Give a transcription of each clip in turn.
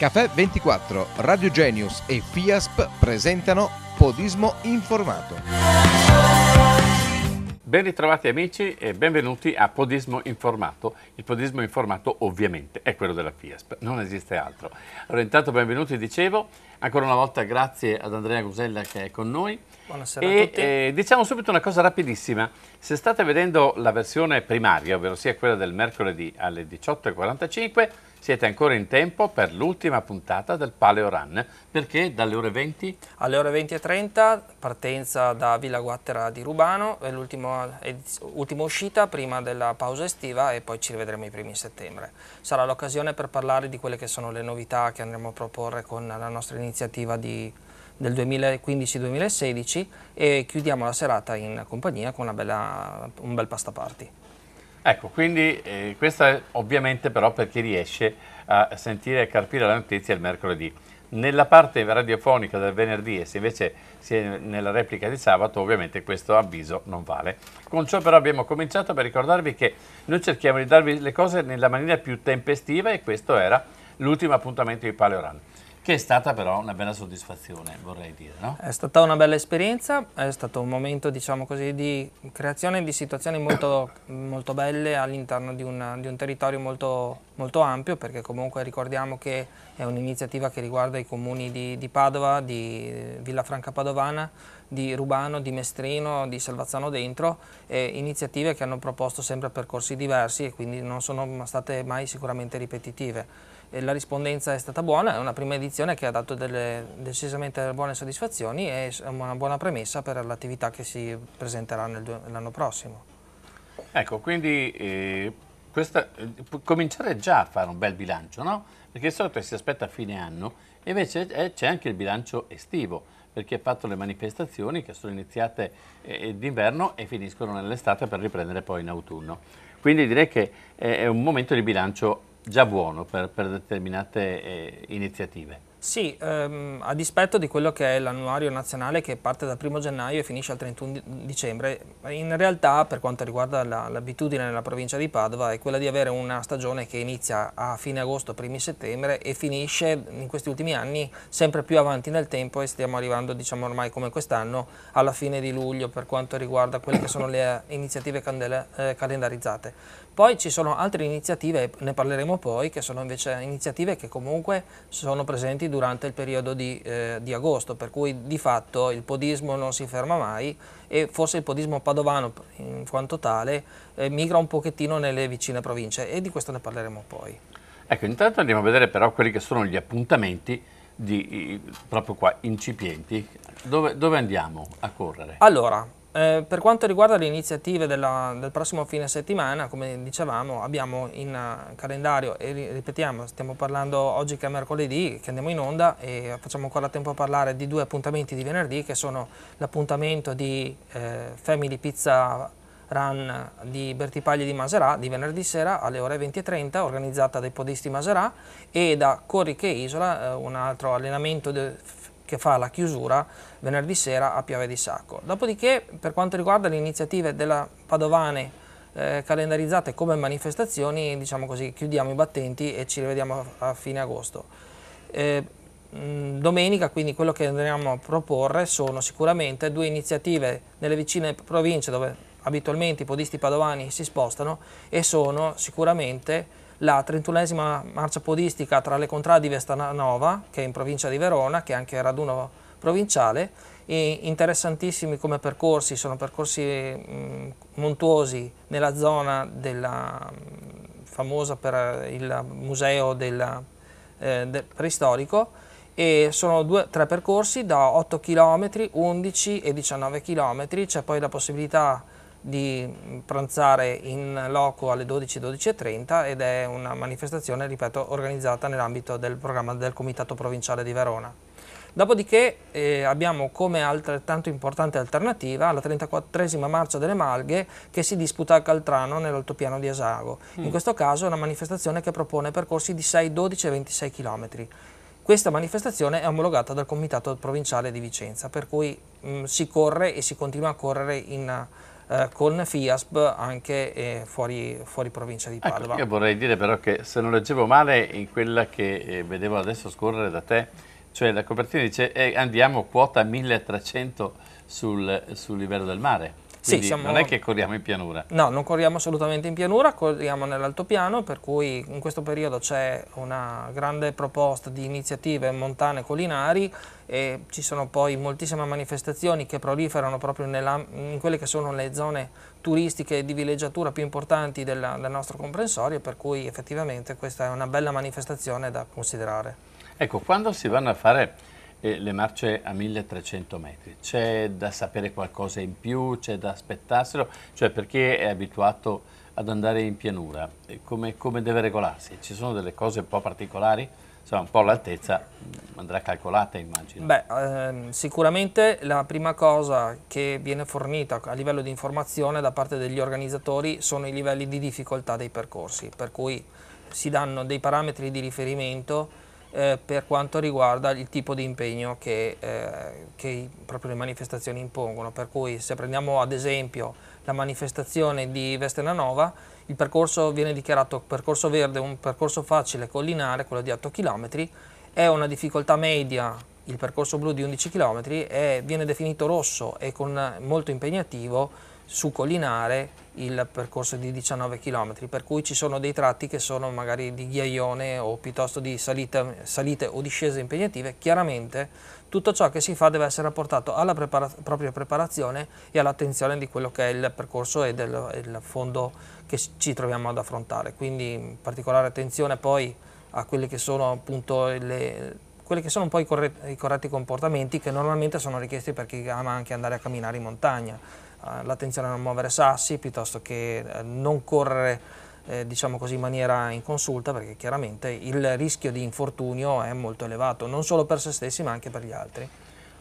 Caffè 24, Radio Genius e FIASP presentano Podismo Informato. Ben ritrovati amici e benvenuti a Podismo Informato. Il Podismo Informato ovviamente è quello della FIASP, non esiste altro. Allora intanto benvenuti, dicevo, ancora una volta grazie ad Andrea Gusella che è con noi. Buonasera e, a tutti. Eh, diciamo subito una cosa rapidissima, se state vedendo la versione primaria, ovvero sia quella del mercoledì alle 18.45, siete ancora in tempo per l'ultima puntata del Paleo Run, perché dalle ore 20? Alle ore 20.30, partenza da Villa Guattera di Rubano, è l'ultima uscita prima della pausa estiva e poi ci rivedremo i primi settembre. Sarà l'occasione per parlare di quelle che sono le novità che andremo a proporre con la nostra iniziativa di del 2015-2016 e chiudiamo la serata in compagnia con bella, un bel pasta party. Ecco, quindi eh, è ovviamente però per chi riesce a sentire e carpire la notizia il mercoledì. Nella parte radiofonica del venerdì e se invece si è nella replica di sabato ovviamente questo avviso non vale. Con ciò però abbiamo cominciato per ricordarvi che noi cerchiamo di darvi le cose nella maniera più tempestiva e questo era l'ultimo appuntamento di Paleoran che è stata però una bella soddisfazione, vorrei dire. No? È stata una bella esperienza, è stato un momento diciamo così, di creazione di situazioni molto, molto belle all'interno di, di, un territorio molto, molto, ampio, perché comunque ricordiamo che è un'iniziativa che riguarda i comuni di, di Padova, di Villafranca Padovana, di Rubano, di Mestrino, di Salvazzano Dentro, eh, iniziative che hanno proposto sempre percorsi diversi e quindi non sono state mai sicuramente ripetitive la rispondenza è stata buona, è una prima edizione che ha dato delle, decisamente buone soddisfazioni e una buona premessa per l'attività che si presenterà l'anno prossimo. Ecco, quindi eh, questa, eh, cominciare già a fare un bel bilancio, no? Perché solito si aspetta a fine anno, e invece c'è anche il bilancio estivo perché ha fatto le manifestazioni che sono iniziate eh, eh d'inverno e finiscono nell'estate per riprendere poi in autunno. Quindi direi che è un momento di bilancio già buono per, per determinate eh, iniziative. Sì, ehm, a dispetto di quello che è l'annuario nazionale che parte dal 1 gennaio e finisce al 31 dicembre, in realtà per quanto riguarda l'abitudine la, nella provincia di Padova è quella di avere una stagione che inizia a fine agosto, primi settembre e finisce in questi ultimi anni sempre più avanti nel tempo e stiamo arrivando diciamo ormai come quest'anno alla fine di luglio per quanto riguarda quelle che sono le eh, iniziative candela, eh, calendarizzate. Poi ci sono altre iniziative, ne parleremo poi, che sono invece iniziative che comunque sono presenti durante il periodo di, eh, di, agosto, per cui di fatto il podismo non si ferma mai e forse il podismo padovano in quanto tale eh, migra un pochettino nelle vicine province e di questo ne parleremo poi. Ecco, intanto andiamo a vedere però quelli che sono gli appuntamenti di, proprio qua, incipienti. Dove, dove andiamo a correre? Allora, eh, per quanto riguarda le iniziative della, del prossimo fine settimana, come dicevamo, abbiamo in eh, calendario, e ripetiamo, stiamo parlando oggi che è mercoledì, che andiamo in onda e facciamo ancora tempo a parlare di due appuntamenti di venerdì, che sono l'appuntamento di eh, Family Pizza Run di Bertipaglia di Maserà di venerdì sera alle ore 20.30 organizzata dai podisti Maserà e da Corri Isola, eh, un altro allenamento che fa la chiusura venerdì sera a Piave di Sacco. Dopodiché per quanto riguarda le iniziative della Padovane eh, calendarizzate come manifestazioni, diciamo così, chiudiamo i battenti e ci rivediamo a, fine agosto. Eh, domenica quindi quello che andremo a proporre sono sicuramente due iniziative nelle vicine province dove abitualmente i podisti padovani si spostano e sono sicuramente la 31esima marcia podistica tra le contrade di Vestanova, che è in provincia di Verona, che è anche raduno provinciale, e interessantissimi come percorsi, sono percorsi mh, montuosi nella zona della, mh, famosa per il museo della, eh, del preistorico, e sono due, tre percorsi da 8 km, 11 e 19 km, c'è poi la possibilità di pranzare in loco alle 12.12.30 ed è una manifestazione, ripeto, organizzata nell'ambito del programma del Comitato Provinciale di Verona. Dopodiché eh, abbiamo come altrettanto importante alternativa la 34esima Marcia delle Malghe che si disputa a Caltrano nell'altopiano di Esago. Mm. In questo caso è una manifestazione che propone percorsi di 6, 12 e 26 km. Questa manifestazione è omologata dal Comitato Provinciale di Vicenza, per cui mh, mm, si corre e si continua a correre in eh, con FIASP anche eh, fuori, fuori, provincia di ecco, Padova. Ecco, io vorrei dire però che se non leggevo male in quella che eh, vedevo adesso scorrere da te, cioè la copertina dice eh, andiamo quota 1300 sul, sul livello del mare sì, siamo... non è che corriamo in pianura. No, non corriamo assolutamente in pianura, corriamo nell'altopiano, per cui in questo periodo c'è una grande proposta di iniziative montane collinari e ci sono poi moltissime manifestazioni che proliferano proprio nella, in quelle che sono le zone turistiche di villeggiatura più importanti della, del nostro comprensorio, per cui effettivamente questa è una bella manifestazione da considerare. Ecco, quando si vanno a fare e le marce a 1300 metri, c'è da sapere qualcosa in più, c'è da aspettarselo, cioè per chi è abituato ad andare in pianura, come, come deve regolarsi? Ci sono delle cose un po' particolari? Insomma, un po' l'altezza mm, andrà calcolata immagino. Beh, ehm, sicuramente la prima cosa che viene fornita a livello di informazione da parte degli organizzatori sono i livelli di difficoltà dei percorsi, per cui si danno dei parametri di riferimento eh, per quanto riguarda il tipo di impegno che, eh, che proprio le manifestazioni impongono. Per cui se prendiamo ad esempio la manifestazione di Vestenanova, il percorso viene dichiarato percorso verde, un percorso facile collinare, quello di 8 km, è una difficoltà media il percorso blu di 11 km e viene definito rosso e con molto impegnativo su collinare il percorso di 19 km, per cui ci sono dei tratti che sono magari di ghiaione o piuttosto di salite, salite o discese impegnative, chiaramente tutto ciò che si fa deve essere apportato alla prepara propria preparazione e all'attenzione di quello che è il percorso e del fondo che ci troviamo ad affrontare, quindi particolare attenzione poi a quelli che sono appunto le quelli che sono poi i corretti comportamenti che normalmente sono richiesti per chi ama anche andare a camminare in montagna. Eh, l'attenzione a non muovere sassi piuttosto che eh, non correre eh, diciamo così, in maniera inconsulta perché chiaramente il rischio di infortunio è molto elevato, non solo per se stessi ma anche per gli altri.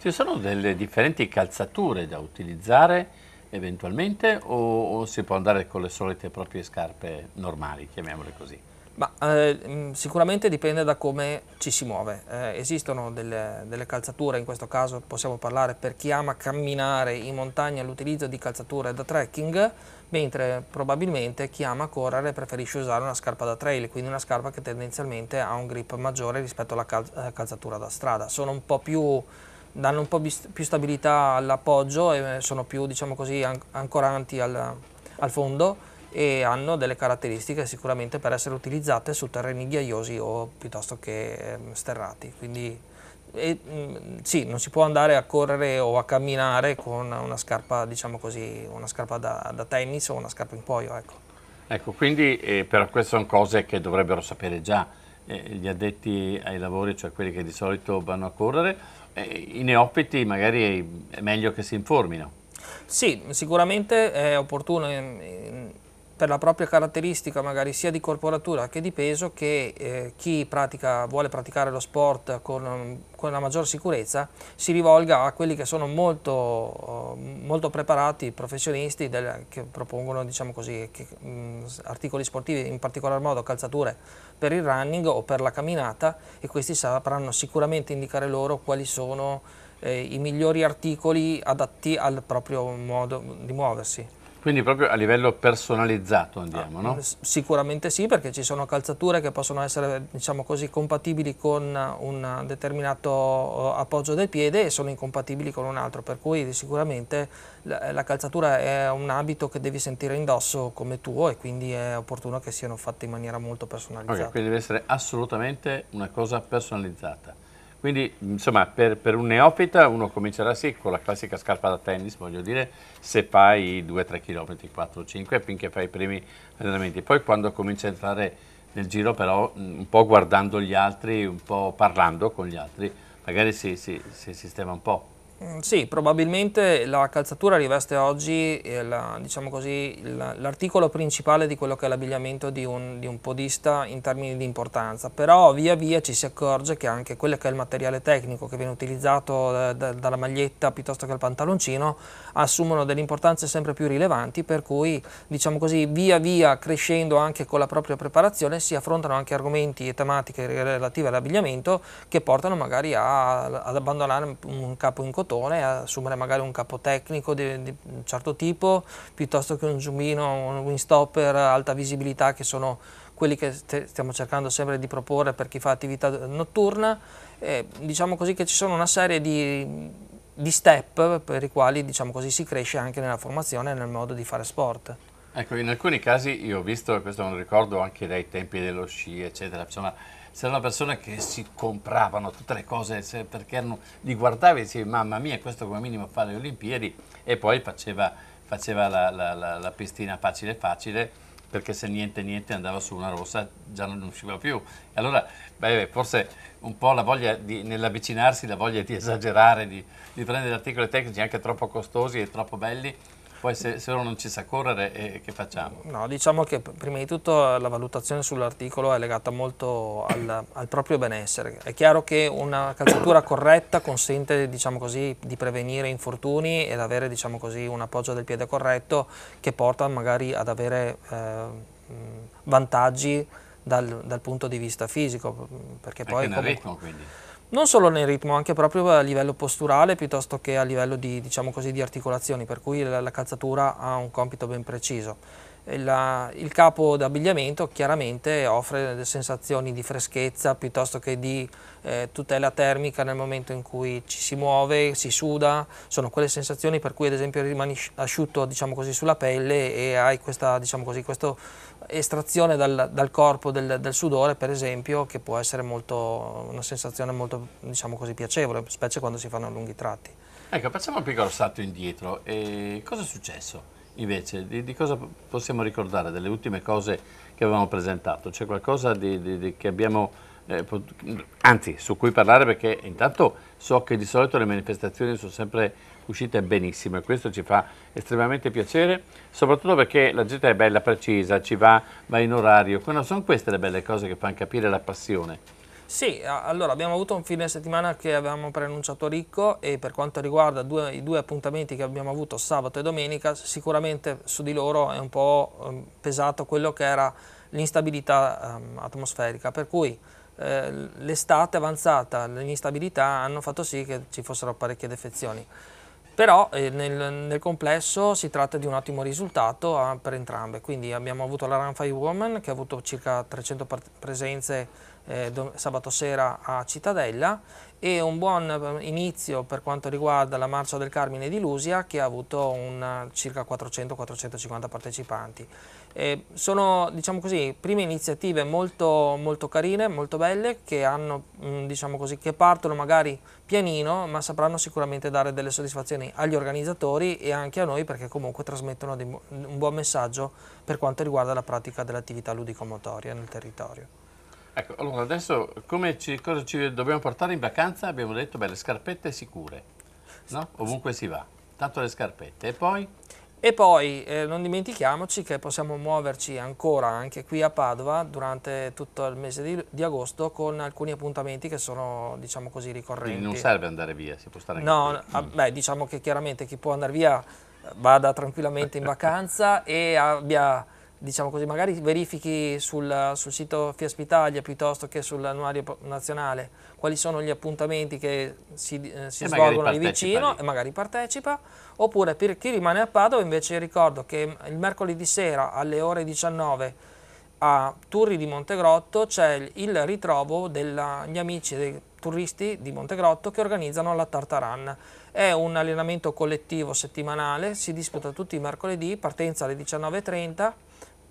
Ci sono delle differenti calzature da utilizzare eventualmente o, o si può andare con le solite proprie scarpe normali, chiamiamole così? Ma, eh, mm, sicuramente dipende da come ci si muove. Eh, esistono delle, delle, calzature, in questo caso possiamo parlare per chi ama camminare in montagna l'utilizzo di calzature da trekking, mentre probabilmente chi ama correre preferisce usare una scarpa da trail, quindi una scarpa che tendenzialmente ha un grip maggiore rispetto alla cal eh, calzatura da strada. Sono un po' più danno un po' più stabilità all'appoggio e eh, sono più diciamo così, an ancoranti al, al fondo e hanno delle caratteristiche sicuramente per essere utilizzate su terreni ghiaiosi o piuttosto che ehm, sterrati. Quindi e, mm, sì, non si può andare a correre o a camminare con una scarpa, diciamo così, una scarpa da, da tennis o una scarpa in cuoio. Ecco, ecco quindi eh, però queste sono cose che dovrebbero sapere già eh, gli addetti ai lavori, cioè quelli che di solito vanno a correre, eh, i neofiti magari è meglio che si informino. Sì, sicuramente è opportuno ehm, per la propria caratteristica magari sia di corporatura che di peso che eh, chi pratica, vuole praticare lo sport con, con, la maggior sicurezza si rivolga a quelli che sono molto, eh, molto preparati, professionisti del, che propongono diciamo così, che, mh, mm, articoli sportivi, in particolar modo calzature per il running o per la camminata e questi sapranno sicuramente indicare loro quali sono eh, i migliori articoli adatti al proprio modo di muoversi. Quindi proprio a livello personalizzato ah, andiamo, ah, no? Sicuramente sì, perché ci sono calzature che possono essere, diciamo così, compatibili con un determinato eh, appoggio del piede e sono incompatibili con un altro, per cui sicuramente la, la calzatura è un abito che devi sentire indosso come tuo e quindi è opportuno che siano fatte in maniera molto personalizzata. Ok, quindi deve essere assolutamente una cosa personalizzata. Quindi, insomma, per, per, un neofita uno comincerà sì con la classica scarpa da tennis, voglio dire, se fai 2-3 km, 4-5, finché fai i primi allenamenti. Poi quando cominci a entrare nel giro, però, un po' guardando gli altri, un po' parlando con gli altri, magari si, si, si sistema un po'. Mm, sì, probabilmente la calzatura riveste oggi diciamo l'articolo diciamo principale di quello che è l'abbigliamento di, di un, podista in termini di importanza, però via via ci si accorge che anche quello che è il materiale tecnico che viene utilizzato da, eh, da, dalla maglietta piuttosto che al pantaloncino assumono delle importanze sempre più rilevanti per cui diciamo così, via via crescendo anche con la propria preparazione si affrontano anche argomenti e tematiche relative all'abbigliamento che portano magari a, ad abbandonare un capo in cotone fotone, assumere magari un capotecnico di, di, un certo tipo, piuttosto che un zoomino, un windstopper, alta visibilità, che sono quelli che stiamo cercando sempre di proporre per chi fa attività notturna. E, diciamo così che ci sono una serie di, di step per i quali diciamo così, si cresce anche nella formazione e nel modo di fare sport. Ecco, in alcuni casi io ho visto, questo non ricordo anche dai tempi dello sci, eccetera, insomma, c'erano persone che si compravano tutte le cose perché erano, li guardavi e dicevi mamma mia questo come minimo fa le Olimpiadi e poi faceva, faceva la, la, la, la, pistina facile facile perché se niente niente andava su una rossa già non usciva più. E allora beh, forse un po' la voglia nell'avvicinarsi, la voglia di esagerare, di, di prendere articoli tecnici anche troppo costosi e troppo belli poi se, se uno non ci sa correre, eh, che facciamo? No, diciamo che prima di tutto la valutazione sull'articolo è legata molto al, al, proprio benessere. È chiaro che una calzatura corretta consente diciamo così, di prevenire infortuni ed avere diciamo così, un appoggio del piede corretto che porta magari ad avere eh, vantaggi dal, dal, punto di vista fisico. Perché Anche poi, nel comunque, ritmo quindi non solo nel ritmo, anche proprio a livello posturale piuttosto che a livello di, diciamo così, di articolazioni, per cui la, la calzatura ha un compito ben preciso la, il capo d'abbigliamento chiaramente offre sensazioni di freschezza piuttosto che di eh, tutela termica nel momento in cui ci si muove, si suda, sono quelle sensazioni per cui ad esempio rimani asciutto diciamo così, sulla pelle e hai questa diciamo così, estrazione dal, dal corpo del, del, sudore per esempio che può essere molto, una sensazione molto diciamo così, piacevole, specie quando si fanno lunghi tratti. Ecco, facciamo un piccolo salto indietro. E cosa è successo? invece, di, di, cosa possiamo ricordare delle ultime cose che avevamo presentato? C'è qualcosa di, di, che abbiamo, eh, anzi, su cui parlare perché intanto so che di solito le manifestazioni sono sempre uscite benissimo e questo ci fa estremamente piacere, soprattutto perché la gente è bella, precisa, ci va, va in orario. Sono queste le belle cose che fanno capire la passione sì, allora abbiamo avuto un fine settimana che avevamo preannunciato ricco e per quanto riguarda due, i due appuntamenti che abbiamo avuto sabato e domenica, sicuramente su di loro è un po' ehm, pesato quello che era l'instabilità um, atmosferica, per cui eh, l'estate avanzata, l'instabilità hanno fatto sì che ci fossero parecchie defezioni però eh, nel, nel, complesso si tratta di un ottimo risultato ah, per entrambe, quindi abbiamo avuto la Run 5 Woman che ha avuto circa 300 presenze eh, sabato sera a Cittadella e un buon ehm, inizio per quanto riguarda la Marcia del Carmine di Lusia che ha avuto un, circa 400-450 partecipanti. Eh, sono diciamo così, prime iniziative molto, molto carine, molto belle, che, hanno, mm, diciamo così, che, partono magari pianino, ma sapranno sicuramente dare delle soddisfazioni agli organizzatori e anche a noi perché comunque trasmettono dei, un buon messaggio per quanto riguarda la pratica dell'attività ludico-motoria nel territorio. Ecco, allora adesso ci, cosa ci dobbiamo portare in vacanza? Abbiamo detto, beh, le scarpette sicure, no? Ovunque si va, tanto le scarpette. E poi? E poi eh, non dimentichiamoci che possiamo muoverci ancora anche qui a Padova durante tutto il mese di, di agosto con alcuni appuntamenti che sono diciamo così ricorrenti. Quindi non serve andare via, si può stare anche No, a, ah, mm. beh, diciamo che chiaramente chi può andare via vada tranquillamente in vacanza e abbia diciamo così, magari verifichi sul, sul sito Fiaspitalia piuttosto che sull'annuario nazionale quali sono gli appuntamenti che si, eh, si svolgono lì vicino lì. e magari partecipa, oppure per chi rimane a Padova invece ricordo che il mercoledì sera alle ore 19 a Turri di Montegrotto c'è il ritrovo degli amici dei turisti di Montegrotto che organizzano la Tartaran. È un allenamento collettivo settimanale, si disputa tutti i mercoledì, partenza alle 19.30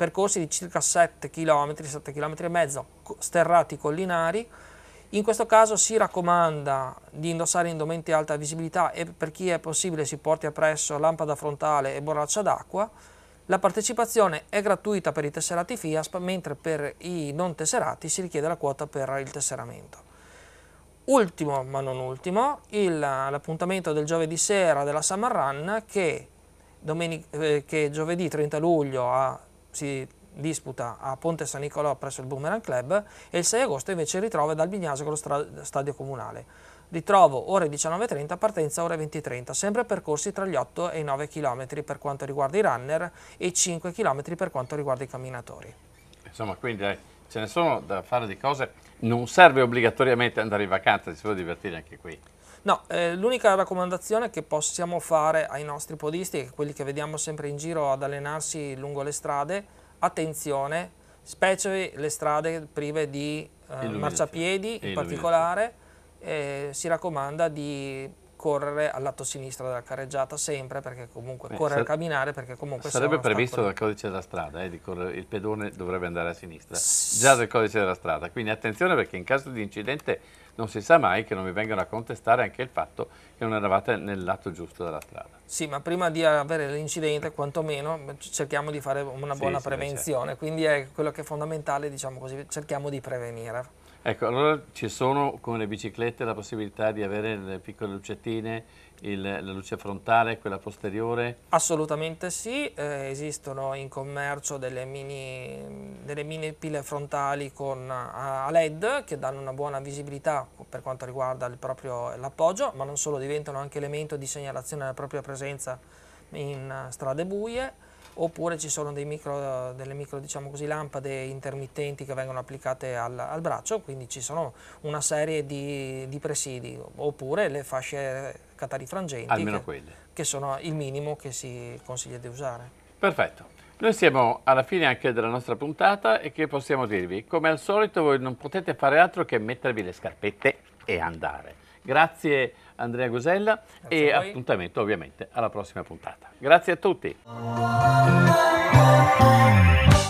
percorsi di circa 7 km, 7 km e mezzo, sterrati collinari. In questo caso si raccomanda di indossare indumenti a alta visibilità e per chi è possibile si porti appresso lampada frontale e borraccia d'acqua. La partecipazione è gratuita per i tesserati FIASP, mentre per i non tesserati si richiede la quota per il tesseramento. Ultimo, ma non ultimo, l'appuntamento del giovedì sera della Summer Run che, eh, che giovedì 30 luglio a si disputa a Ponte San Nicolò presso il Boomerang Club e il 6 agosto invece ritrova dal Bignasco lo stadio comunale. Ritrovo ore 19.30, partenza ore 20.30, sempre percorsi tra gli 8 e i 9 km per quanto riguarda i runner e i 5 km per quanto riguarda i camminatori. Insomma, quindi eh, ce ne sono da fare di cose, non serve obbligatoriamente andare in vacanza, si può divertire anche qui. No, eh, l'unica raccomandazione che possiamo fare ai nostri podisti, quelli che vediamo sempre in giro ad allenarsi lungo le strade, attenzione, specie le strade prive di eh, marciapiedi in particolare, eh, si raccomanda di correre al lato sinistro della carreggiata sempre perché comunque Beh, correre a camminare perché comunque sarebbe previsto dal codice della strada eh, di correre, il pedone dovrebbe andare a sinistra S già dal codice della strada quindi attenzione perché in caso di incidente non si sa mai che non mi vengano a contestare anche il fatto che non eravate nel lato giusto della strada. Sì, ma prima di avere l'incidente, quantomeno cerchiamo di fare una buona sì, certo. prevenzione, sì, quindi è quello che è fondamentale, diciamo così, cerchiamo di prevenire. Ecco, allora ci sono con le biciclette la possibilità di avere le piccole lucettine, il, la luce frontale, quella posteriore? Assolutamente sì, eh, esistono in commercio delle mini, delle mini pile frontali con, a, eh, a, LED che danno una buona visibilità per quanto riguarda l'appoggio, ma non solo, diventano anche elemento di segnalazione della propria presenza in eh, strade buie oppure ci sono micro, delle micro diciamo così, lampade intermittenti che vengono applicate al, al, braccio, quindi ci sono una serie di, di presidi, oppure le fasce catarifrangenti che, che sono il minimo che si consiglia di usare. Perfetto. Noi siamo alla fine anche della nostra puntata e che possiamo dirvi? Come al solito voi non potete fare altro che mettervi le scarpette e andare. Grazie Andrea Gosella Grazie e appuntamento ovviamente alla prossima puntata. Grazie a tutti.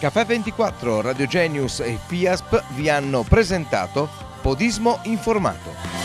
Caffè 24, Radio Genius e FIASP vi hanno presentato Podismo Informato.